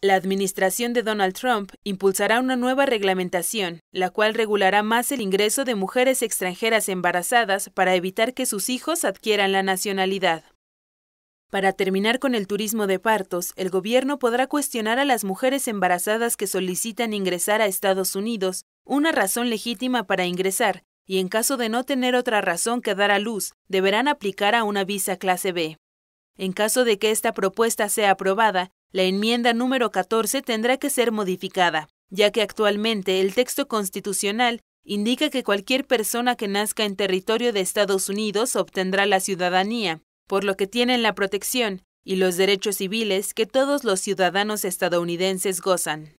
La administración de Donald Trump impulsará una nueva reglamentación, la cual regulará más el ingreso de mujeres extranjeras embarazadas para evitar que sus hijos adquieran la nacionalidad. Para terminar con el turismo de partos, el gobierno podrá cuestionar a las mujeres embarazadas que solicitan ingresar a Estados Unidos una razón legítima para ingresar, y en caso de no tener otra razón que dar a luz, deberán aplicar a una visa clase B. En caso de que esta propuesta sea aprobada, la enmienda número 14 tendrá que ser modificada, ya que actualmente el texto constitucional indica que cualquier persona que nazca en territorio de Estados Unidos obtendrá la ciudadanía, por lo que tienen la protección y los derechos civiles que todos los ciudadanos estadounidenses gozan.